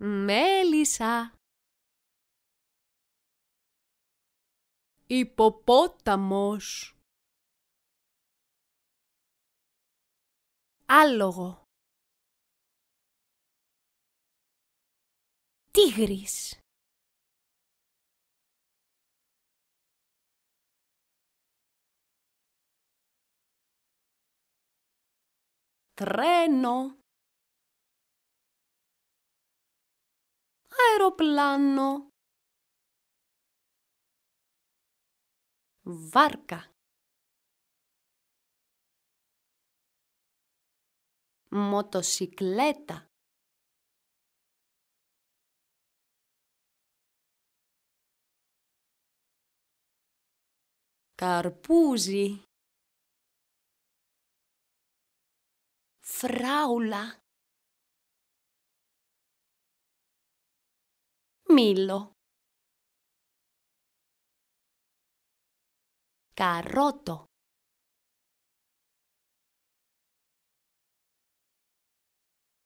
Μέλισσα. Υποπόταμος. Άλογο. Τίγρης. Τρένο. αεροπλάνο βάρκα μοτοσυκλέτα καρπούζι φράουλα Camillo Carrotto